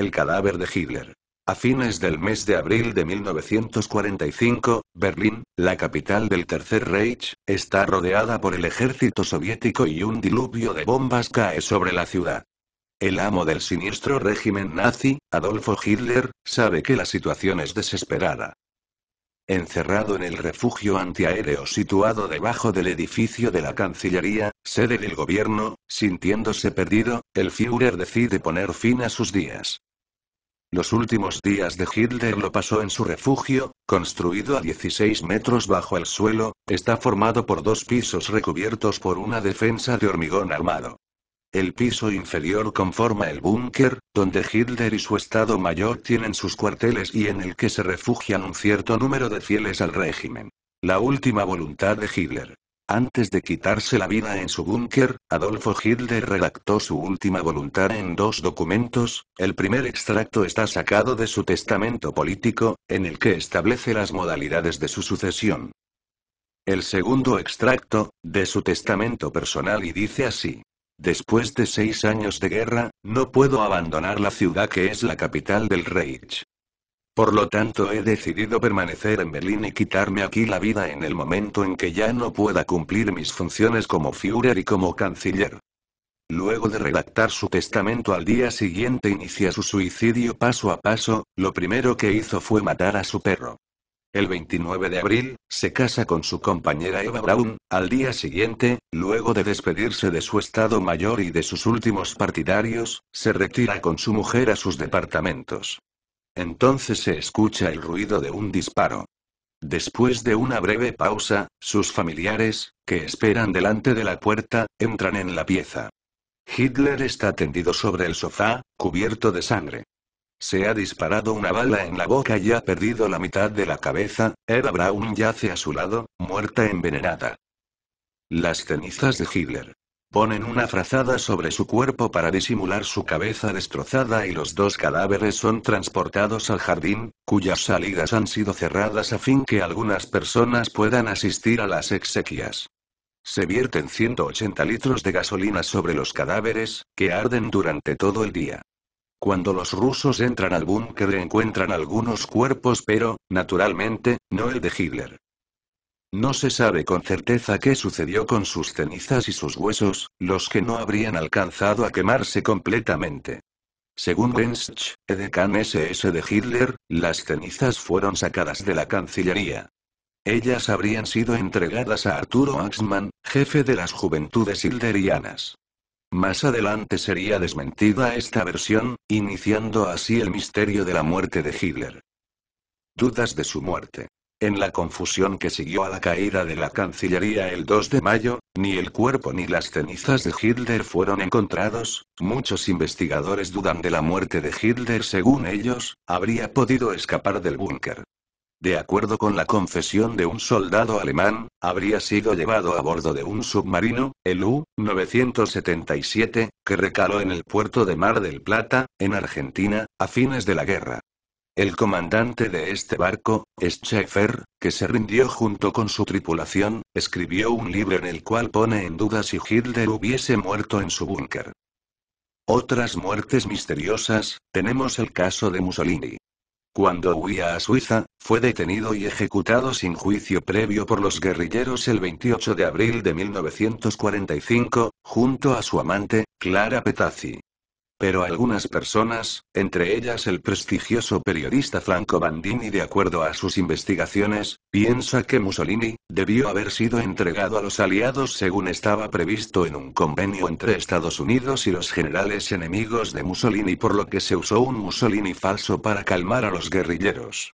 el cadáver de Hitler. A fines del mes de abril de 1945, Berlín, la capital del Tercer Reich, está rodeada por el ejército soviético y un diluvio de bombas cae sobre la ciudad. El amo del siniestro régimen nazi, Adolfo Hitler, sabe que la situación es desesperada. Encerrado en el refugio antiaéreo situado debajo del edificio de la Cancillería, sede del gobierno, sintiéndose perdido, el Führer decide poner fin a sus días. Los últimos días de Hitler lo pasó en su refugio, construido a 16 metros bajo el suelo, está formado por dos pisos recubiertos por una defensa de hormigón armado. El piso inferior conforma el búnker, donde Hitler y su Estado Mayor tienen sus cuarteles y en el que se refugian un cierto número de fieles al régimen. La última voluntad de Hitler. Antes de quitarse la vida en su búnker, Adolfo Hitler redactó su última voluntad en dos documentos, el primer extracto está sacado de su testamento político, en el que establece las modalidades de su sucesión. El segundo extracto, de su testamento personal y dice así. Después de seis años de guerra, no puedo abandonar la ciudad que es la capital del Reich. Por lo tanto he decidido permanecer en Berlín y quitarme aquí la vida en el momento en que ya no pueda cumplir mis funciones como Führer y como canciller. Luego de redactar su testamento al día siguiente inicia su suicidio paso a paso, lo primero que hizo fue matar a su perro. El 29 de abril, se casa con su compañera Eva Braun, al día siguiente, luego de despedirse de su Estado Mayor y de sus últimos partidarios, se retira con su mujer a sus departamentos. Entonces se escucha el ruido de un disparo. Después de una breve pausa, sus familiares, que esperan delante de la puerta, entran en la pieza. Hitler está tendido sobre el sofá, cubierto de sangre. Se ha disparado una bala en la boca y ha perdido la mitad de la cabeza, Eva Braun yace a su lado, muerta envenenada. Las cenizas de Hitler. Ponen una frazada sobre su cuerpo para disimular su cabeza destrozada y los dos cadáveres son transportados al jardín, cuyas salidas han sido cerradas a fin que algunas personas puedan asistir a las exequias. Se vierten 180 litros de gasolina sobre los cadáveres, que arden durante todo el día. Cuando los rusos entran al búnker encuentran algunos cuerpos pero, naturalmente, no el de Hitler. No se sabe con certeza qué sucedió con sus cenizas y sus huesos, los que no habrían alcanzado a quemarse completamente. Según Bensch, edecán SS de Hitler, las cenizas fueron sacadas de la Cancillería. Ellas habrían sido entregadas a Arturo Axman, jefe de las Juventudes Hilderianas. Más adelante sería desmentida esta versión, iniciando así el misterio de la muerte de Hitler. Dudas de su muerte. En la confusión que siguió a la caída de la Cancillería el 2 de mayo, ni el cuerpo ni las cenizas de Hitler fueron encontrados, muchos investigadores dudan de la muerte de Hitler según ellos, habría podido escapar del búnker. De acuerdo con la confesión de un soldado alemán, habría sido llevado a bordo de un submarino, el U-977, que recaló en el puerto de Mar del Plata, en Argentina, a fines de la guerra. El comandante de este barco, Schaeffer, que se rindió junto con su tripulación, escribió un libro en el cual pone en duda si Hitler hubiese muerto en su búnker. Otras muertes misteriosas, tenemos el caso de Mussolini. Cuando huía a Suiza, fue detenido y ejecutado sin juicio previo por los guerrilleros el 28 de abril de 1945, junto a su amante, Clara Petazzi. Pero algunas personas, entre ellas el prestigioso periodista Franco Bandini de acuerdo a sus investigaciones, piensa que Mussolini, debió haber sido entregado a los aliados según estaba previsto en un convenio entre Estados Unidos y los generales enemigos de Mussolini por lo que se usó un Mussolini falso para calmar a los guerrilleros.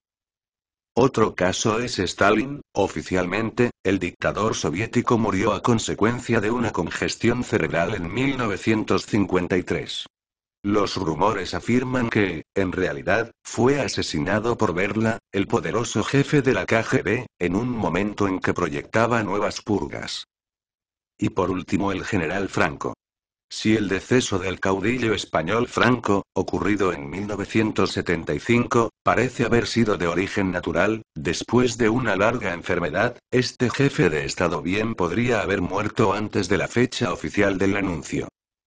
Otro caso es Stalin, oficialmente, el dictador soviético murió a consecuencia de una congestión cerebral en 1953. Los rumores afirman que, en realidad, fue asesinado por Berla, el poderoso jefe de la KGB, en un momento en que proyectaba nuevas purgas. Y por último el general Franco. Si el deceso del caudillo español Franco, ocurrido en 1975, parece haber sido de origen natural, después de una larga enfermedad, este jefe de Estado bien podría haber muerto antes de la fecha oficial del anuncio.